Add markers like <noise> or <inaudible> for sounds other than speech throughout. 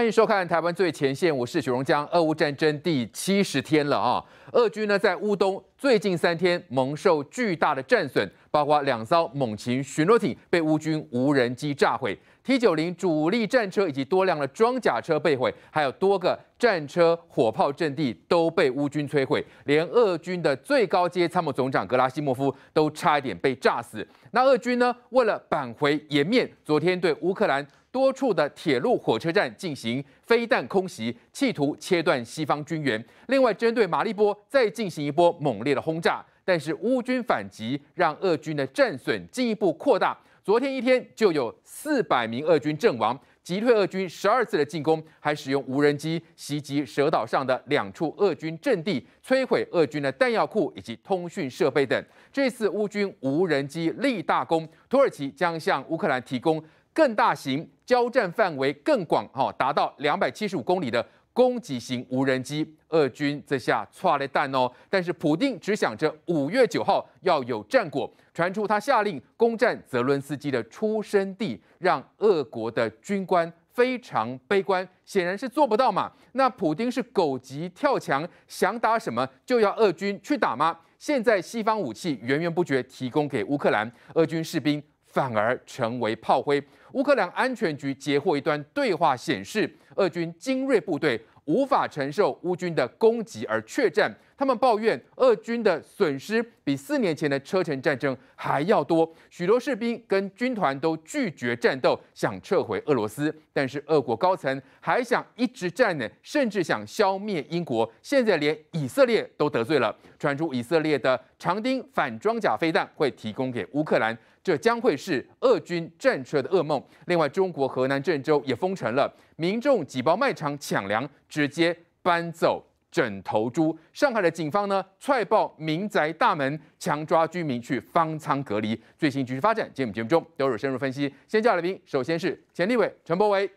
欢迎收看《台湾最前线》，我是许荣江。俄乌战争第七十天了啊！俄军呢在乌东最近三天蒙受巨大的战损，包括两艘猛禽巡逻艇被乌军无人机炸毁，T 九零主力战车以及多辆的装甲车被毁，还有多个战车火炮阵地都被乌军摧毁，连俄军的最高阶参谋总长格拉西莫夫都差一点被炸死。那俄军呢，为了挽回颜面，昨天对乌克兰。多处的铁路火车站进行飞弹空袭，企图切断西方军援。另外，针对马利波再进行一波猛烈的轰炸。但是，乌军反击让俄军的战损进一步扩大。昨天一天就有四百名俄军阵亡。击退俄军十二次的进攻，还使用无人机袭击蛇岛上的两处俄军阵地，摧毁俄军的弹药库以及通讯设备等。这次乌军无人机立大功。土耳其将向乌克兰提供更大型。交战范围更广哈，达到两百七十五公里的攻击型无人机，俄军这下错了蛋哦。但是普京只想着五月九号要有战果，传出他下令攻占泽伦斯基的出生地，让俄国的军官非常悲观，显然是做不到嘛。那普京是狗急跳墙，想打什么就要俄军去打吗？现在西方武器源源不绝提供给乌克兰，俄军士兵。反而成为炮灰。乌克兰安全局截获一段对话，显示俄军精锐部队无法承受乌军的攻击而撤战。他们抱怨俄军的损失比四年前的车臣战争还要多，许多士兵跟军团都拒绝战斗，想撤回俄罗斯。但是俄国高层还想一直战呢，甚至想消灭英国。现在连以色列都得罪了，传出以色列的长钉反装甲飞弹会提供给乌克兰。这将会是俄军战车的噩梦。另外，中国河南郑州也封城了，民众挤爆卖场抢粮，直接搬走整头猪。上海的警方呢，踹爆民宅大门，强抓居民去方舱隔离。最新局势发展，节目节目中都有深入分析。先叫来宾，首先是钱立伟、陈博维，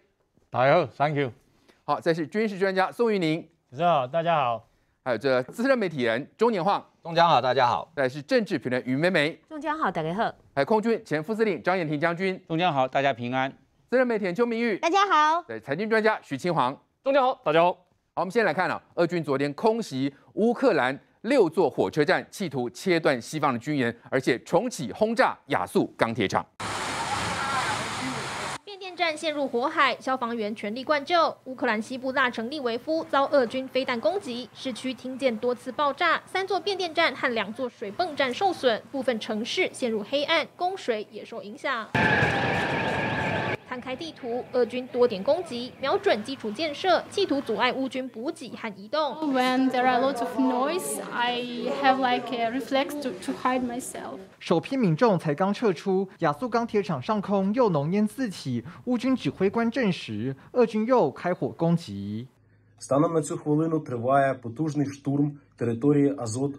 大家好，Thank you。好，再是军事专家宋玉宁，主持好，大家好。还有这资深媒体人年江，中江好，大家好。对，是政治评论于美美，中江好，大家好。哎，空军前副司令张延廷将军，中江好，大家平安。资深媒体邱明玉，大家好。对，财经专家许清煌，中江好，大家好。好，我们先来看啊，俄军昨天空袭乌克兰六座火车站，企图切断西方的军援，而且重启轰炸亚速钢铁厂。战陷入火海，消防员全力灌救。乌克兰西部大城利维夫遭俄军飞弹攻击，市区听见多次爆炸，三座变电站和两座水泵站受损，部分城市陷入黑暗，供水也受影响。摊开地图，俄军多点攻击，瞄准基础建设，企图阻碍乌军补给和移动。首批民众才刚撤出亚速钢铁厂上空，又浓烟四起。乌军指挥官证实，俄军又开火攻击。Станом на цю хвилину триває потужний штурм території Азот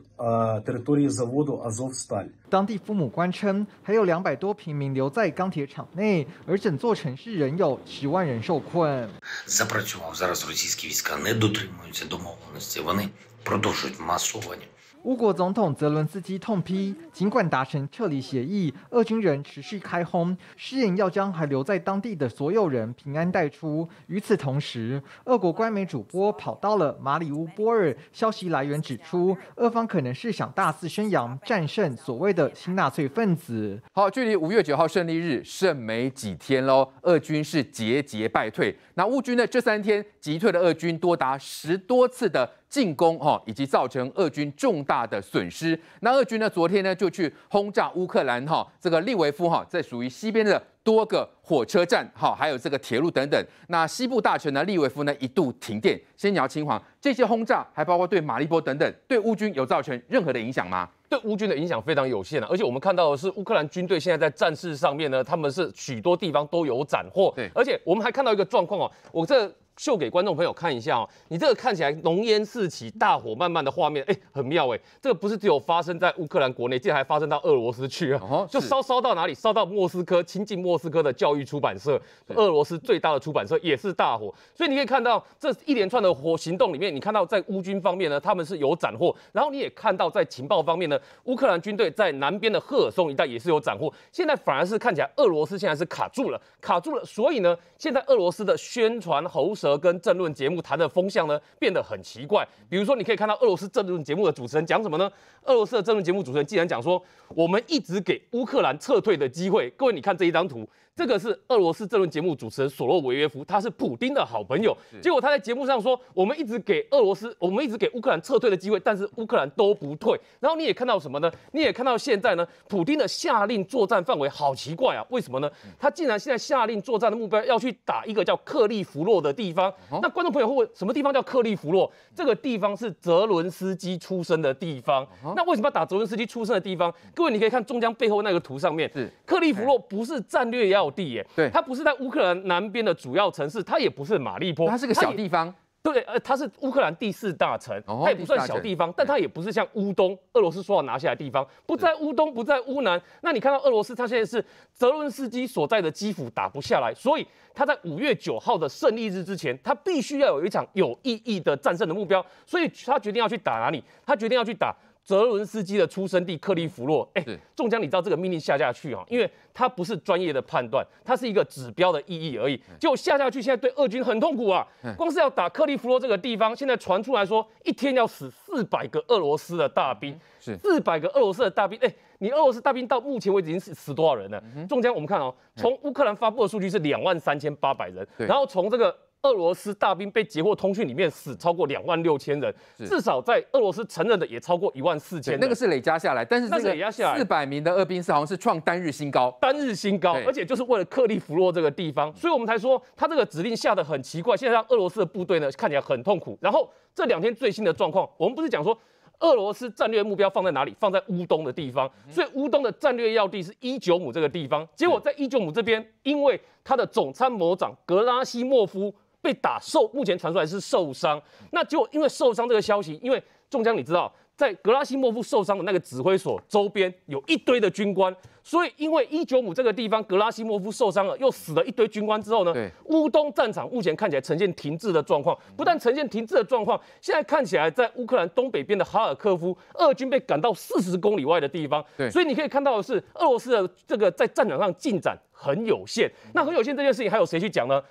території заводу Азовсталь. 当地父母官称，还有两百多平民留在钢铁厂内，而整座城市仍有十万人受困。Запрацював зараз російські війська не дотримуються домовленості. Вони продовжують масовані 乌国总统泽伦斯基痛批，尽管达成撤离协议，俄军人持续开轰，誓言要将还留在当地的所有人平安带出。与此同时，俄国官媒主播跑到了马里乌波尔，消息来源指出，俄方可能是想大肆宣扬战胜所谓的新纳粹分子。好，距离五月九号胜利日剩没几天喽，俄军是节节败退，那乌军呢？这三天击退了俄军多达十多次的。进攻哈，以及造成俄军重大的损失。那俄军呢？昨天呢，就去轰炸乌克兰哈，这个利维夫哈，在属于西边的多个火车站哈，还有这个铁路等等。那西部大城呢，利维夫呢，一度停电。先鸟清华，这些轰炸还包括对马利波等等，对乌军有造成任何的影响吗？对乌军的影响非常有限的。而且我们看到的是，乌克兰军队现在在战事上面呢，他们是许多地方都有斩获。对，而且我们还看到一个状况哦，我这。秀给观众朋友看一下哦，你这个看起来浓烟四起、大火慢慢的画面，哎，很妙哎。这个不是只有发生在乌克兰国内，竟然还发生到俄罗斯去啊！哦，就烧烧到哪里？烧到莫斯科，亲近莫斯科的教育出版社，俄罗斯最大的出版社也是大火。所以你可以看到这一连串的火行动里面，你看到在乌军方面呢，他们是有斩获，然后你也看到在情报方面呢，乌克兰军队在南边的赫尔松一带也是有斩获。现在反而是看起来俄罗斯现在是卡住了，卡住了。所以呢，现在俄罗斯的宣传喉。则跟政论节目谈的风向呢，变得很奇怪。比如说，你可以看到俄罗斯政论节目的主持人讲什么呢？俄罗斯的政论节目主持人竟然讲说，我们一直给乌克兰撤退的机会。各位，你看这一张图。这个是俄罗斯这轮节目主持人索洛维耶夫，他是普京的好朋友。结果他在节目上说：“我们一直给俄罗斯，我们一直给乌克兰撤退的机会，但是乌克兰都不退。”然后你也看到什么呢？你也看到现在呢，普京的下令作战范围好奇怪啊！为什么呢？他竟然现在下令作战的目标要去打一个叫克利弗洛的地方。那观众朋友会问：什么地方叫克利弗洛？这个地方是泽伦斯基出生的地方。那为什么要打泽伦斯基出生的地方？各位，你可以看中江背后那个图上面，是克利弗洛不是战略要。奥地耶，对，它不是在乌克兰南边的主要城市，它也不是马利坡，它是个小地方。对，呃，它是乌克兰第四大城，它也不算小地方，但它也不是像乌东，俄罗斯说要拿下来的地方，不在乌东，不在乌南。那你看到俄罗斯，它现在是泽伦斯基所在的基辅打不下来，所以他在五月九号的胜利日之前，他必须要有一场有意义的战胜的目标，所以他决定要去打哪里？他决定要去打。泽伦斯基的出生地克利夫洛，哎，中江，你知道这个命令下下去啊？因为它不是专业的判断，它是一个指标的意义而已。就下下去，现在对俄军很痛苦啊！光是要打克利夫洛这个地方，现在传出来说，一天要死四百个俄罗斯的大兵，是四百个俄罗斯的大兵。哎，你俄罗斯大兵到目前为止已经死多少人了？中江，我们看哦，从乌克兰发布的数据是两万三千八百人，然后从这个。俄罗斯大兵被截获通讯里面死超过两万六千人，至少在俄罗斯承认的也超过一万四千，那个是累加下来。但是这个累加下四百名的俄兵是好像是创单日新高，单日新高。而且就是为了克利夫洛这个地方，所以我们才说他这个指令下的很奇怪。现在让俄罗斯的部队呢看起来很痛苦。然后这两天最新的状况，我们不是讲说俄罗斯战略目标放在哪里？放在乌东的地方，所以乌东的战略要地是一九姆这个地方。结果在一九姆这边，因为他的总参谋长格拉西莫夫。被打受目前传出来是受伤，那就因为受伤这个消息，因为中将你知道，在格拉西莫夫受伤的那个指挥所周边有一堆的军官，所以因为一九五这个地方格拉西莫夫受伤了，又死了一堆军官之后呢，乌东战场目前看起来呈现停滞的状况，不但呈现停滞的状况，现在看起来在乌克兰东北边的哈尔科夫，俄军被赶到四十公里外的地方，所以你可以看到的是俄罗斯的这个在战场上进展很有限，那很有限这件事情还有谁去讲呢？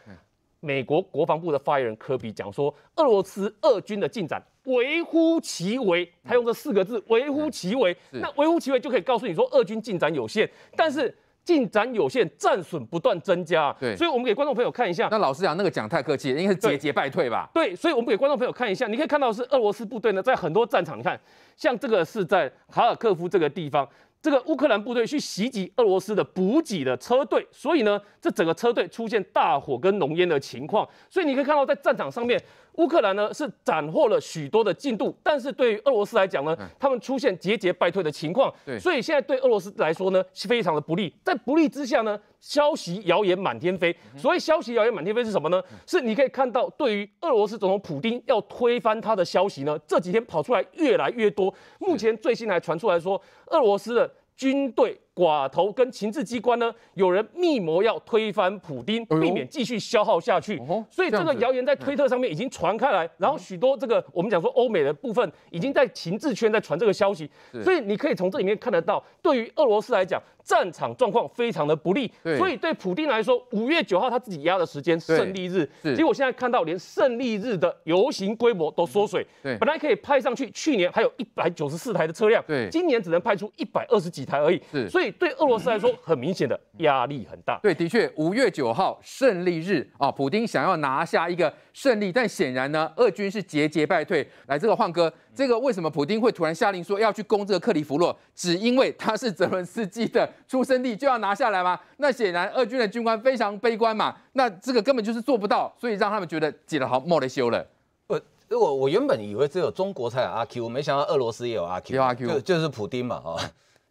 美国国防部的发言人科比讲说，俄罗斯俄军的进展微乎其微。他用这四个字“微乎其微”，那“微乎其微”就可以告诉你说，俄军进展有限，但是进展有限，战损不断增加。对，所以我们给观众朋友看一下。那老实讲，那个讲太客气，应该是节节败退吧？对，所以我们给观众朋友看一下，你可以看到是俄罗斯部队呢，在很多战场，你看，像这个是在哈尔科夫这个地方。这个乌克兰部队去袭击俄罗斯的补给的车队，所以呢，这整个车队出现大火跟浓烟的情况，所以你可以看到在战场上面。乌克兰呢是斩获了许多的进度，但是对于俄罗斯来讲呢，他们出现节节败退的情况，所以现在对俄罗斯来说呢，是非常的不利。在不利之下呢，消息谣言满天飞。所谓消息谣言满天飞是什么呢？是你可以看到，对于俄罗斯总统普京要推翻他的消息呢，这几天跑出来越来越多。目前最新还传出来说，俄罗斯的军队。寡头跟情治机关呢，有人密谋要推翻普丁，避免继续消耗下去。所以这个谣言在推特上面已经传开来，然后许多这个我们讲说欧美的部分已经在情治圈在传这个消息。所以你可以从这里面看得到，对于俄罗斯来讲，战场状况非常的不利。所以对普丁来说，五月九号他自己压的时间胜利日，结果现在看到连胜利日的游行规模都缩水。本来可以派上去，去年还有一百九十四台的车辆。今年只能派出一百二十几台而已。所以。对，对俄罗斯来说，很明显的压力很大。对，的确，五月九号胜利日啊，普丁想要拿下一个胜利，但显然呢，俄军是节节败退。来，这个换哥，这个为什么普丁会突然下令说要去攻这个克里弗洛？只因为他是泽伦斯基的出生地，就要拿下来吗？那显然，俄军的军官非常悲观嘛。那这个根本就是做不到，所以让他们觉得急得好莫得修了。我我我原本以为只有中国有阿 Q，没想到俄罗斯也有阿 Q，就就是普丁嘛，哈，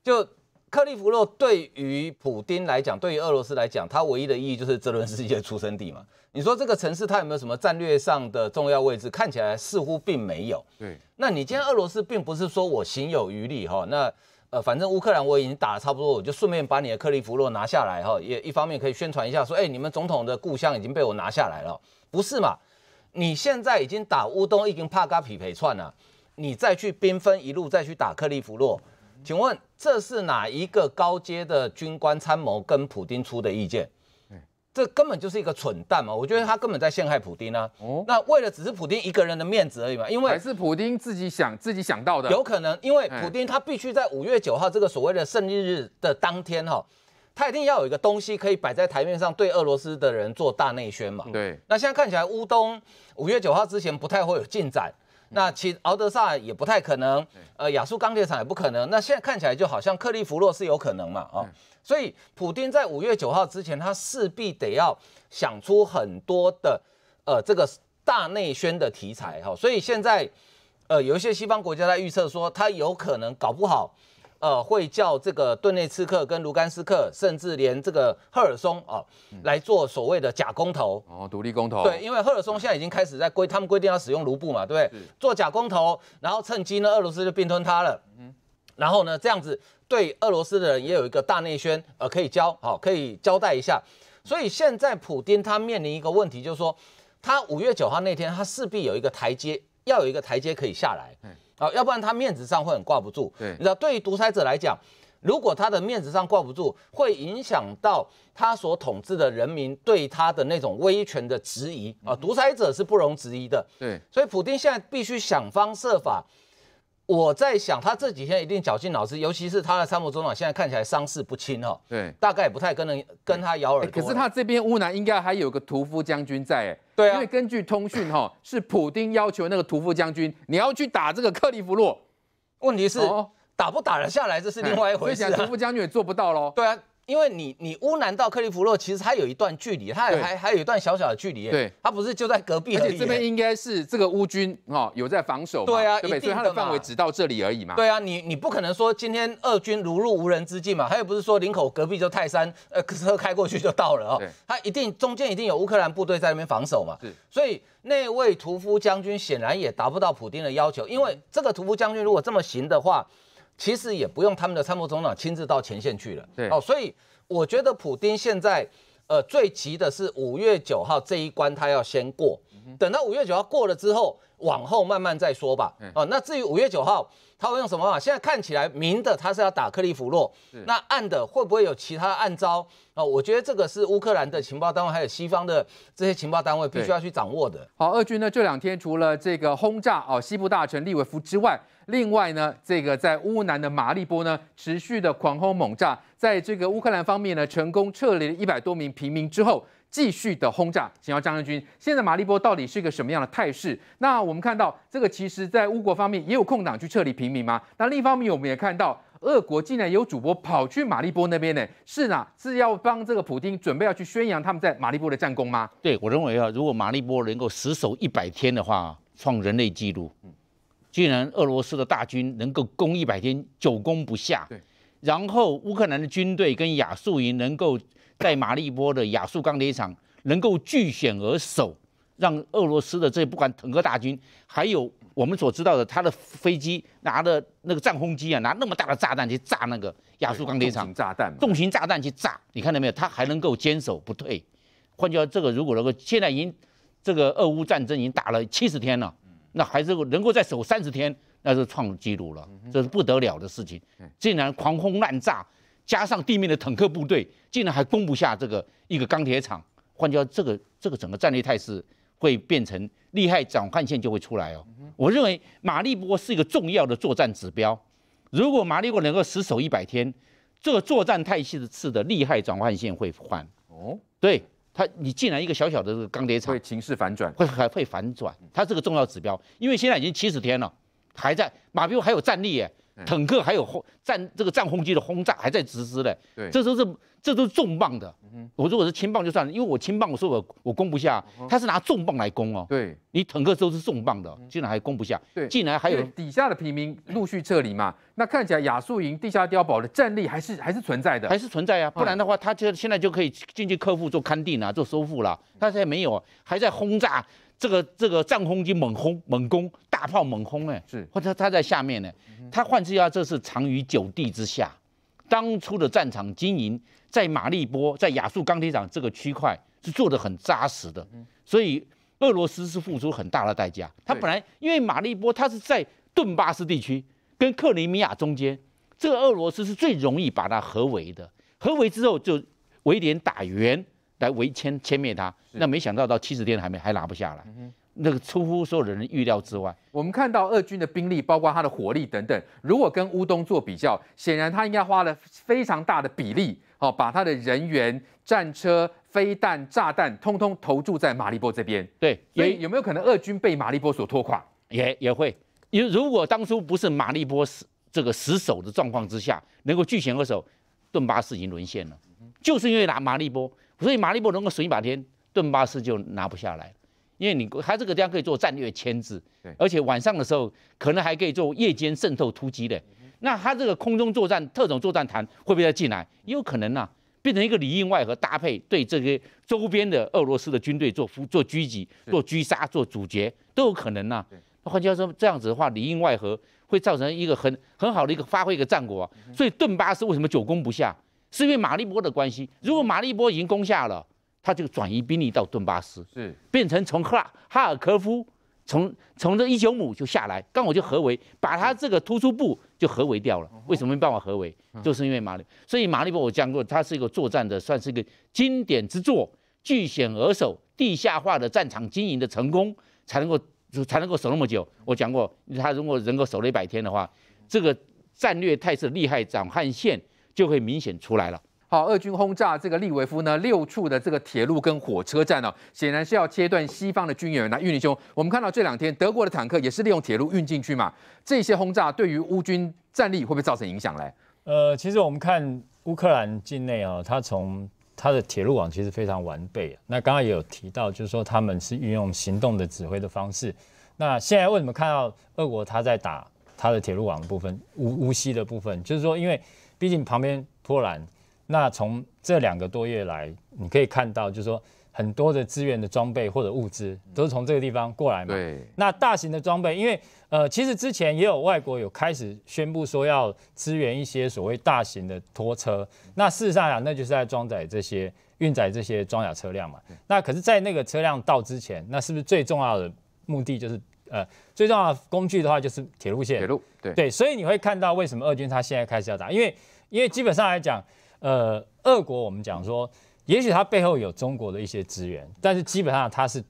就。克利夫洛对于普丁来讲，对于俄罗斯来讲，它唯一的意义就是泽连斯基的出生地嘛？<laughs> 你说这个城市它有没有什么战略上的重要位置？看起来似乎并没有。对，那你今天俄罗斯并不是说我行有余力哈？那呃，反正乌克兰我已经打的差不多，我就顺便把你的克利夫洛拿下来哈。也一方面可以宣传一下说，哎，你们总统的故乡已经被我拿下来了，不是嘛？你现在已经打乌东，已经帕加匹配串了，你再去兵分一路再去打克利夫洛。请问这是哪一个高阶的军官参谋跟普丁出的意见？这根本就是一个蠢蛋嘛！我觉得他根本在陷害普丁啊！哦，那为了只是普丁一个人的面子而已嘛？因为还是普丁自己想自己想到的，有可能，因为普丁他必须在五月九号这个所谓的胜利日的当天哈，他一定要有一个东西可以摆在台面上，对俄罗斯的人做大内宣嘛？对。那现在看起来乌东五月九号之前不太会有进展。那其敖德萨也不太可能，呃，亚速钢铁厂也不可能。那现在看起来就好像克利弗洛是有可能嘛？哦，所以普京在五月九号之前，他势必得要想出很多的，呃，这个大内宣的题材哈。所以现在，呃，有一些西方国家在预测说，他有可能搞不好。呃，会叫这个顿内茨克跟卢甘斯克，甚至连这个赫尔松啊，来做所谓的假公投哦，独立公投。对，因为赫尔松现在已经开始在规，他们规定要使用卢布嘛，对不对？做假公投，然后趁机呢，俄罗斯就并吞他了。嗯，然后呢，这样子对俄罗斯的人也有一个大内宣，呃，可以交好，可以交代一下。所以现在普丁他面临一个问题，就是说他五月九号那天，他势必有一个台阶，要有一个台阶可以下来。哦，要不然他面子上会很挂不住。对，你知道，对于独裁者来讲，如果他的面子上挂不住，会影响到他所统治的人民对他的那种威权的质疑。啊，独裁者是不容质疑的。对，所以普京现在必须想方设法。我在想，他这几天一定绞尽脑汁，尤其是他的参谋中长，现在看起来伤势不轻哦。对，大概也不太可能跟他咬耳朵。可是他这边乌南应该还有个屠夫将军在，哎，对啊，因为根据通讯哈，是普丁要求那个屠夫将军，你要去打这个克利夫洛。问题是哦，打不打得下来，这是另外一回事。屠夫将军也做不到喽。对啊。因为你，你乌南到克利夫洛其实它有一段距离，它还还有一段小小的距离。对，它不是就在隔壁？而且这边应该是这个乌军哦有在防守。对啊，一定它的范围只到这里而已嘛。对啊，你你不可能说今天俄军如入无人之境嘛？他又不是说林口隔壁就泰山，呃，车开过去就到了哦，他一定中间一定有乌克兰部队在那边防守嘛。所以那位屠夫将军显然也达不到普丁的要求，因为这个屠夫将军如果这么行的话。其实也不用他们的参谋总长亲自到前线去了，对哦，所以我觉得普京现在，呃，最急的是五月九号这一关他要先过，等到五月九号过了之后，往后慢慢再说吧，哦，那至于五月九号。他会用什么法？现在看起来明的他是要打克利夫洛，那暗的会不会有其他暗招啊？我觉得这个是乌克兰的情报单位，还有西方的这些情报单位必须要去掌握的。好，俄军呢这两天除了这个轰炸哦西部大城利维夫之外，另外呢这个在乌南的马利波呢持续的狂轰猛炸，在这个乌克兰方面呢成功撤离了一百多名平民之后。继续的轰炸，想要战争军。现在马利波到底是一个什么样的态势？那我们看到这个，其实，在乌国方面也有空档去撤离平民吗？那另一方面，我们也看到，俄国竟然有主播跑去马利波那边呢，是哪？是要帮这个普京准备要去宣扬他们在马利波的战功吗？对我认为啊，如果马利波能够死守一百天的话，创人类纪录。嗯，既然俄罗斯的大军能够攻一百天，久攻不下，对，然后乌克兰的军队跟亚速营能够。在马利波的亚速钢铁厂能够据险而守，让俄罗斯的这不管坦克大军，还有我们所知道的他的飞机拿的那个战轰机啊，拿那么大的炸弹去炸那个亚速钢铁厂，炸弹重型炸弹去炸，你看到没有？他还能够坚守不退。换句话这个如果能够现在已经这个俄乌战争已经打了七十天了，那还是能够再守三十天，那就创纪录了，这是不得了的事情。竟然狂轰滥炸。加上地面的坦克部队，竟然还攻不下这个一个钢铁厂，换话这个这个整个战略态势会变成利害转换线就会出来哦。我认为马利波是一个重要的作战指标，如果马利波能够死守一百天，这个作战态势的次的利害转换线会换哦。对他，你竟然一个小小的这个钢铁厂会形势反转，会还会反转，它这个重要指标，因为现在已经七十天了，还在马利波还有战力耶。坦克还有轰战这个战轰机的轰炸还在实施嘞，对，这都是这都是重磅的。嗯，我如果是轻棒就算了，因为我轻棒我说我我攻不下，他是拿重磅来攻哦。对，你坦克都是重磅的，竟然还攻不下，对，竟然还有底下的平民陆续撤离嘛。那看起来亚速营地下碉堡的战力还是还是存在的，还是存在啊，不然的话他就现在就可以进去克复做勘定啊，做收复了。他现在没有，还在轰炸。这个这个战轰机猛轰猛攻，大炮猛轰哎，是或者他在下面呢，他换之要这是藏于九地之下。当初的战场经营在马利波在亚速钢铁厂这个区块是做的很扎实的，所以俄罗斯是付出很大的代价。他本来因为马利波他是在顿巴斯地区跟克里米亚中间，这个俄罗斯是最容易把它合围的，合围之后就围点打援。来围歼歼灭他，那没想到到七十天还没还拿不下来，那个出乎所有人的预料之外。我们看到俄军的兵力，包括他的火力等等，如果跟乌东做比较，显然他应该花了非常大的比例，哦，把他的人员、战车、飞弹、炸弹，通通投注在马利波这边。对，有有没有可能俄军被马利波所拖垮？也也会，因如果当初不是马利波死这个死守的状况之下，能够拒前扼守，顿巴斯已经沦陷了。就是因为拿马利波。所以马利波能够水把天，顿巴斯就拿不下来，因为你他这个地方可以做战略牵制，而且晚上的时候可能还可以做夜间渗透突击的。那他这个空中作战、特种作战团会不会再进来？也有可能呐，变成一个里应外合搭配，对这些周边的俄罗斯的军队做伏、做狙击、做狙杀、做阻截都有可能呐。换句话说，这样子的话，里应外合会造成一个很很好的一个发挥一个战果。所以顿巴斯为什么久攻不下？是因为马利波的关系，如果马利波已经攻下了，他就转移兵力到顿巴斯，是变成从哈哈尔科夫，从从这一九姆就下来，刚好就合围，把他这个突出部就合围掉了。为什么没办法合围？就是因为马利，所以马利波我讲过，他是一个作战的，算是一个经典之作，据险而守，地下化的战场经营的成功，才能够才能够守那么久。我讲过，他如果能够守了一百天的话，这个战略态势厉害，长汉线。就会明显出来了。好，俄军轰炸这个利维夫呢，六处的这个铁路跟火车站哦，显然是要切断西方的军援。那玉林兄，我们看到这两天德国的坦克也是利用铁路运进去嘛？这些轰炸对于乌军战力会不会造成影响嘞？呃，其实我们看乌克兰境内哦，它从它的铁路网其实非常完备。那刚刚也有提到，就是说他们是运用行动的指挥的方式。那现在为什么看到俄国他在打他的铁路网的部分，乌乌西的部分，就是说因为。毕竟旁边波兰，那从这两个多月来，你可以看到，就是说很多的资源的装备或者物资都是从这个地方过来嘛。对。那大型的装备，因为呃，其实之前也有外国有开始宣布说要支援一些所谓大型的拖车，那事实上啊，那就是在装载这些运载这些装甲车辆嘛。那可是，在那个车辆到之前，那是不是最重要的目的就是？呃，最重要的工具的话就是铁路线，铁路，对对，所以你会看到为什么俄军他现在开始要打，因为因为基本上来讲，呃，俄国我们讲说，也许他背后有中国的一些资源，但是基本上他是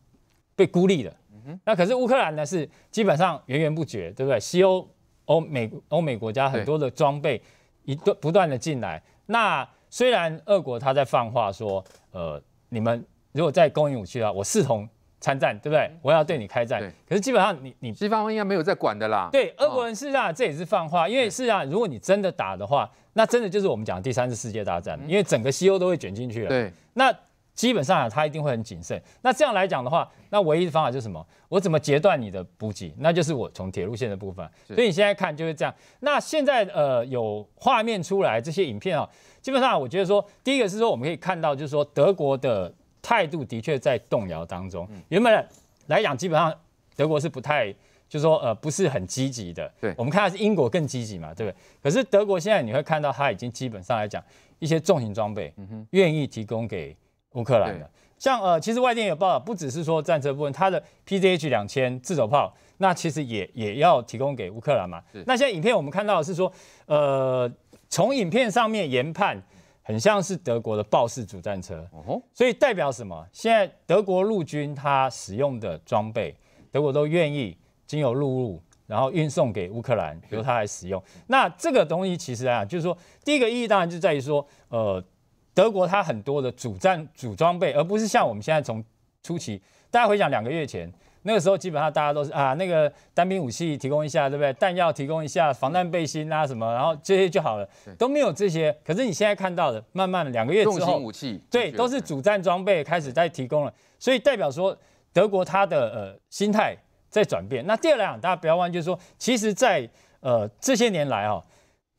被孤立的。那可是乌克兰呢是基本上源源不绝，对不对？西欧欧美欧美国家很多的装备一段不断的进来。那虽然俄国他在放话说，呃，你们如果再攻营武器的话，我视同。参战对不对？我要对你开战。可是基本上你你西方应该没有在管的啦。对，俄国人是啊，这也是放话，因为是啊，如果你真的打的话，那真的就是我们讲第三次世界大战，因为整个西欧都会卷进去了。对。那基本上啊，他一定会很谨慎。那这样来讲的话，那唯一的方法就是什么？我怎么截断你的补给？那就是我从铁路线的部分。所以你现在看就是这样。那现在呃有画面出来，这些影片啊，基本上我觉得说，第一个是说我们可以看到，就是说德国的。态度的确在动摇当中。原本来讲，基本上德国是不太，就是说呃不是很积极的。对，我们看到是英国更积极嘛，对不对？可是德国现在你会看到，他已经基本上来讲一些重型装备，愿意提供给乌克兰的。像呃，其实外电有报道，不只是说战车部分，它的 PZH 两千自走炮，那其实也也要提供给乌克兰嘛。那现在影片我们看到的是说，呃，从影片上面研判。很像是德国的豹式主战车，哦所以代表什么？现在德国陆军他使用的装备，德国都愿意经由陆路然后运送给乌克兰，由他来使用。那这个东西其实啊，就是说，第一个意义当然就在于说，呃，德国它很多的主战主装备，而不是像我们现在从初期，大家回想两个月前。那个时候基本上大家都是啊，那个单兵武器提供一下，对不对？弹药提供一下，防弹背心啊什么，然后这些就好了，都没有这些。可是你现在看到的，慢慢的两个月之后，重型武器对，都是主战装备开始在提供了，所以代表说德国它的呃心态在转变。那第二两，大家不要忘，就是说，其实在呃这些年来啊，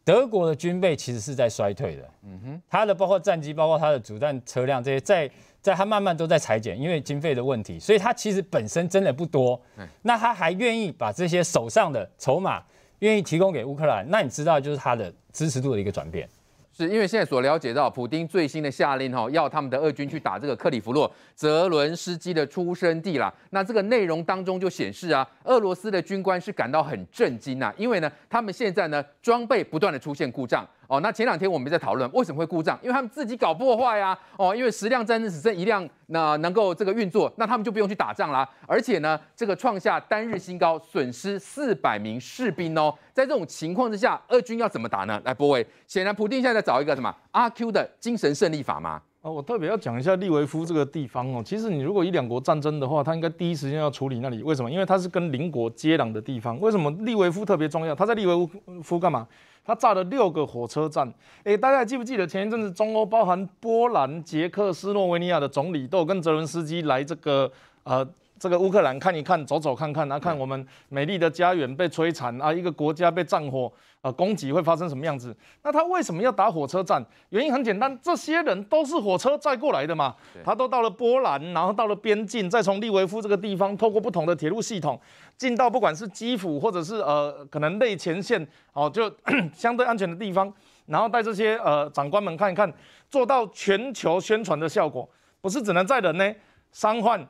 德国的军备其实是在衰退的，嗯哼，它的包括战机，包括它的主战车辆这些在。在他慢慢都在裁剪，因为经费的问题，所以他其实本身真的不多。那他还愿意把这些手上的筹码，愿意提供给乌克兰。那你知道，就是他的支持度的一个转变。是因为现在所了解到，普京最新的下令哦，要他们的俄军去打这个克里夫洛泽伦斯基的出生地啦。那这个内容当中就显示啊，俄罗斯的军官是感到很震惊呐，因为呢，他们现在呢装备不断的出现故障。哦，那前两天我们在讨论为什么会故障，因为他们自己搞破坏呀。哦，因为十辆战争只剩一辆，那能够这个运作，那他们就不用去打仗啦。而且呢，这个创下单日新高，损失四百名士兵哦。在这种情况之下，俄军要怎么打呢？来，波伟，显然普定现在在找一个什么阿 Q 的精神胜利法吗？哦，我特别要讲一下利维夫这个地方哦。其实你如果以两国战争的话，他应该第一时间要处理那里。为什么？因为它是跟邻国接壤的地方。为什么利维夫特别重要？他在利维夫干嘛？他炸了六个火车站。哎，大家还记不记得前一阵子中欧包含波兰、捷克斯洛维尼亚的总理都跟泽伦斯基来这个呃。这个乌克兰看一看，走走看看啊，看我们美丽的家园被摧残啊，一个国家被战火呃攻击会发生什么样子？那他为什么要打火车站？原因很简单，这些人都是火车载过来的嘛，他都到了波兰，然后到了边境，再从利维夫这个地方透过不同的铁路系统进到不管是基辅或者是呃可能内前线哦，就 <coughs> 相对安全的地方，然后带这些呃长官们看一看，做到全球宣传的效果，不是只能载人呢？伤患。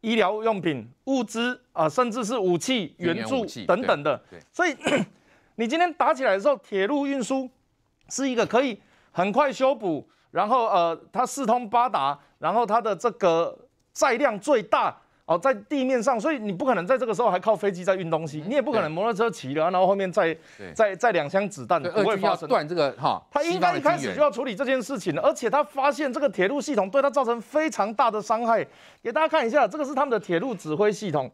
医疗用品、物资啊，甚至是武器援助等等的，所以 <clears throat> 你今天打起来的时候，铁路运输是一个可以很快修补，然后呃，它四通八达，然后它的这个载量最大。哦，在地面上，所以你不可能在这个时候还靠飞机在运东西，你也不可能摩托车骑了，然后后面再再再两箱子弹，不会发生断这个哈。他应该一开始就要处理这件事情，而且他发现这个铁路系统对他造成非常大的伤害。给大家看一下，这个是他们的铁路指挥系统。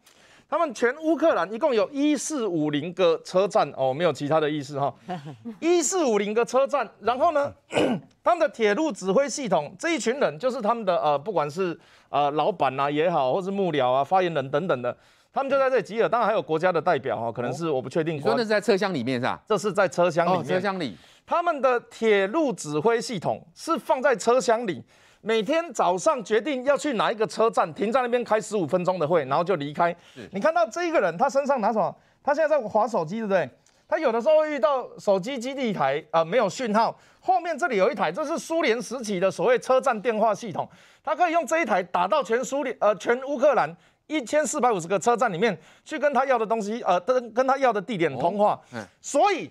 他们全乌克兰一共有一四五零个车站哦，没有其他的意思哈。<laughs> 一四五零个车站，然后呢，<clears throat> 他们的铁路指挥系统这一群人，就是他们的呃，不管是呃老板呐也好，或是幕僚啊、发言人等等的，他们就在这里集合，当然还有国家的代表哈，可能是我不确定。真的是在车厢里面是吧？这是在车厢里面。车厢里，他们的铁路指挥系统是放在车厢里。每天早上决定要去哪一个车站，停在那边开十五分钟的会，然后就离开。你看到这一个人，他身上拿什么？他现在在划手机，对不对？他有的时候会遇到手机基地台啊没有讯号，后面这里有一台，这是苏联时期的所谓车站电话系统，他可以用这一台打到全苏联呃全乌克兰一千四百五十个车站里面去跟他要的东西，呃跟跟他要的地点通话。所以。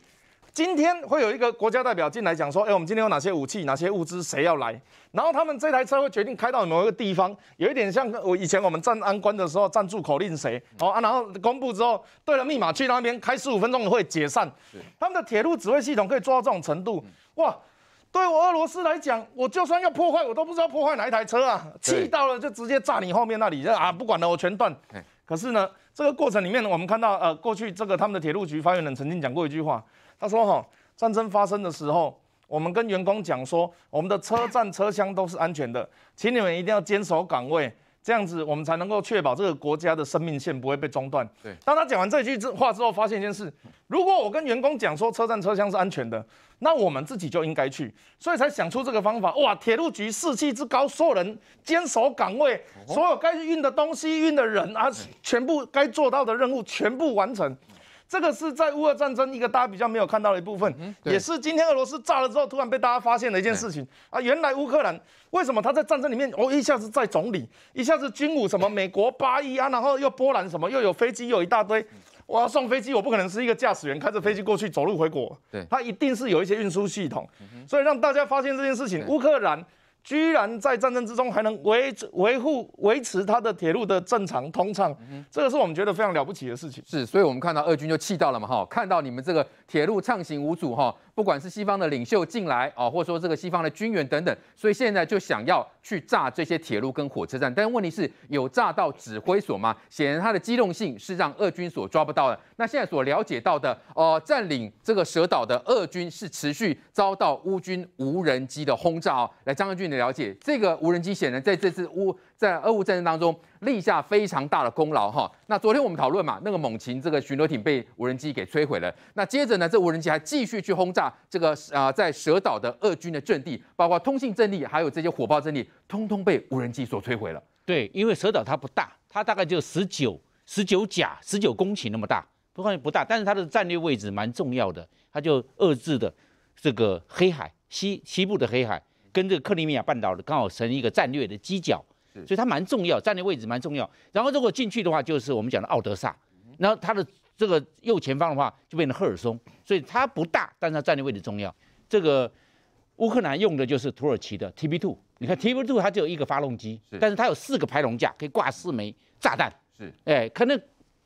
今天会有一个国家代表进来讲说，哎，我们今天有哪些武器、哪些物资，谁要来？然后他们这台车会决定开到某一个地方，有一点像我以前我们站安关的时候，站住口令谁，哦啊，然后公布之后，对了密码，去那边开十五分钟的会，解散。他们的铁路指挥系统可以做到这种程度，哇！对我俄罗斯来讲，我就算要破坏，我都不知道破坏哪一台车啊！气到了就直接炸你后面那里，就啊，不管了，我全断。可是呢，这个过程里面，我们看到，呃，过去这个他们的铁路局发言人曾经讲过一句话。他说：“哈，战争发生的时候，我们跟员工讲说，我们的车站车厢都是安全的，请你们一定要坚守岗位，这样子我们才能够确保这个国家的生命线不会被中断。”对。当他讲完这句话之后，发现一件事：如果我跟员工讲说车站车厢是安全的，那我们自己就应该去，所以才想出这个方法。哇，铁路局士气之高，所有人坚守岗位，所有该运的东西、运的人啊，全部该做到的任务全部完成。这个是在乌俄战争一个大家比较没有看到的一部分，也是今天俄罗斯炸了之后突然被大家发现的一件事情啊！原来乌克兰为什么他在战争里面，哦，一下子在总理，一下子军武什么，美国、八一啊，然后又波兰什么，又有飞机，又一大堆。我要送飞机，我不可能是一个驾驶员开着飞机过去走路回国，对，他一定是有一些运输系统，所以让大家发现这件事情，乌克兰。居然在战争之中还能维持、维护、维持他的铁路的正常通畅，这个是我们觉得非常了不起的事情。是，所以我们看到俄军就气到了嘛，哈，看到你们这个。铁路畅行无阻哈，不管是西方的领袖进来啊，或者说这个西方的军援等等，所以现在就想要去炸这些铁路跟火车站，但问题是有炸到指挥所吗？显然它的机动性是让俄军所抓不到的。那现在所了解到的，呃，占领这个蛇岛的俄军是持续遭到乌军无人机的轰炸。来，张将军，你了解这个无人机显然在这次乌。在俄乌战争当中立下非常大的功劳哈。那昨天我们讨论嘛，那个猛禽这个巡逻艇被无人机给摧毁了。那接着呢，这无人机还继续去轰炸这个啊，在蛇岛的俄军的阵地，包括通信阵地，还有这些火炮阵地，通通被无人机所摧毁了。对，因为蛇岛它不大，它大概就十九十九甲十九公顷那么大，不不不大，但是它的战略位置蛮重要的。它就遏制的这个黑海西西部的黑海跟这个克里米亚半岛刚好成一个战略的犄角。所以它蛮重要，战略位置蛮重要。然后如果进去的话，就是我们讲的奥德萨。然后它的这个右前方的话，就变成赫尔松。所以它不大，但是它战略位置重要。这个乌克兰用的就是土耳其的 TB2。你看 TB2 它只有一个发动机，但是它有四个排龙架，可以挂四枚炸弹。是，哎，可能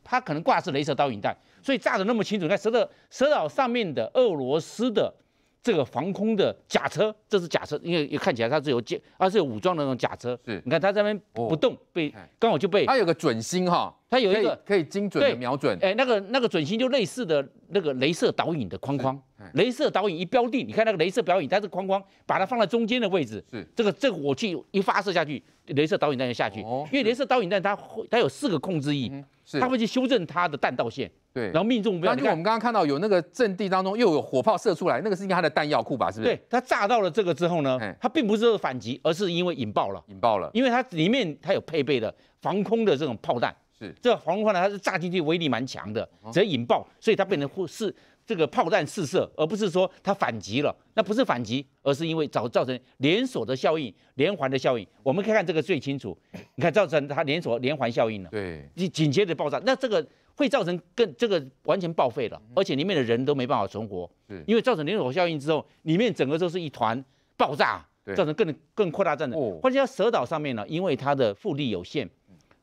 它可能挂是镭射导引弹，所以炸的那么清楚。你看蛇的蛇岛上面的俄罗斯的。这个防空的假车，这是假车，因为看起来它是有，它是有武装的那种假车。是，你看它这边不动，被刚好就被。它有个准心哈，它有一个可以精准的瞄准。哎，那个那个准心就类似的那个镭射导引的框框。镭射导引一标定，你看那个镭射导引，它这框框把它放在中间的位置，是这个这个火器一发射下去，镭射导引弹就下去，因为镭射导引弹它它有四个控制翼，它会去修正它的弹道线，对，然后命中。目标。那我们刚刚看到有那个阵地当中又有火炮射出来，那个是它的弹药库吧？是不是？对，它炸到了这个之后呢，它并不是反击，而是因为引爆了，引爆了，因为它里面它有配备的防空的这种炮弹，是这防空炮弹它是炸进去威力蛮强的，只要引爆，所以它变成是。这个炮弹四射，而不是说它反击了，那不是反击，而是因为造造成连锁的效应、连环的效应。我们看看这个最清楚，你看造成它连锁连环效应了，对，紧紧接着爆炸，那这个会造成更这个完全报废了，而且里面的人都没办法存活，因为造成连锁效应之后，里面整个都是一团爆炸，造成更更扩大战争。哦，换在蛇岛上面呢，因为它的火利有限，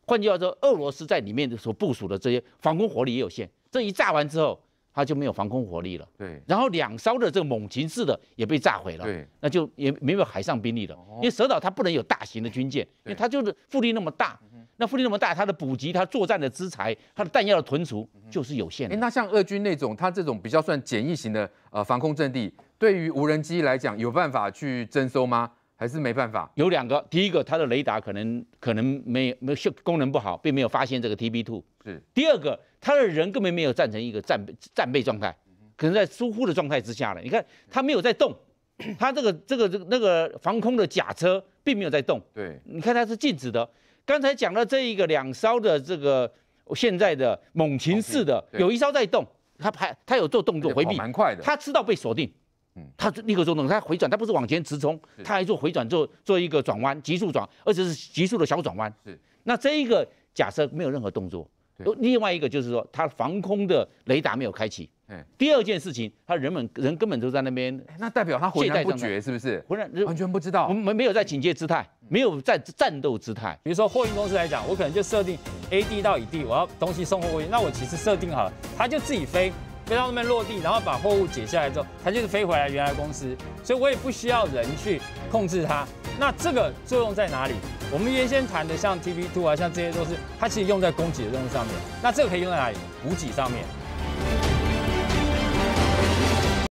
换句话说，俄罗斯在里面所部署的这些防空火力也有限，这一炸完之后。它就没有防空火力了。对，然后两艘的这个猛禽式的也被炸毁了。对，那就也没有海上兵力了。因为蛇岛它不能有大型的军舰，因为它就是腹地那么大，那腹地那么大，它的补给、它作战的资材、它的弹药的存储就是有限的。哎，那像俄军那种，它这种比较算简易型的呃防空阵地，对于无人机来讲，有办法去征收吗？还是没办法？有两个，第一个它的雷达可能可能没没功能不好，并没有发现这个 TB two。是。第二个。他的人根本没有站成一个战备战备状态，可能在疏忽的状态之下了。你看他没有在动，他这个这个这个那个防空的假车并没有在动。对，你看他是静止的。刚才讲到这一个两艘的这个现在的猛禽式的有一艘在动，他拍他有做动作回避，蛮快的。他知道被锁定，嗯，立刻做动，作，他回转，他不是往前直冲，他还做回转做做一个转弯，急速转，而且是急速的小转弯。是，那这一个假设没有任何动作。另外一个就是说，他防空的雷达没有开启。嗯，第二件事情，他人们人根本都在那边，那代表他浑然不觉是不是？浑然完全不知道？没没有在警戒姿态，没有在战斗姿态。比如说货运公司来讲，我可能就设定 A 地到乙地，我要东西送货过去，那我其实设定好了，他就自己飞。飞到那边落地，然后把货物解下来之后，它就是飞回来原来公司，所以我也不需要人去控制它。那这个作用在哪里？我们原先谈的像 t Two 啊，像这些都是它其实用在供给的东西上面。那这个可以用在哪里？补给上面。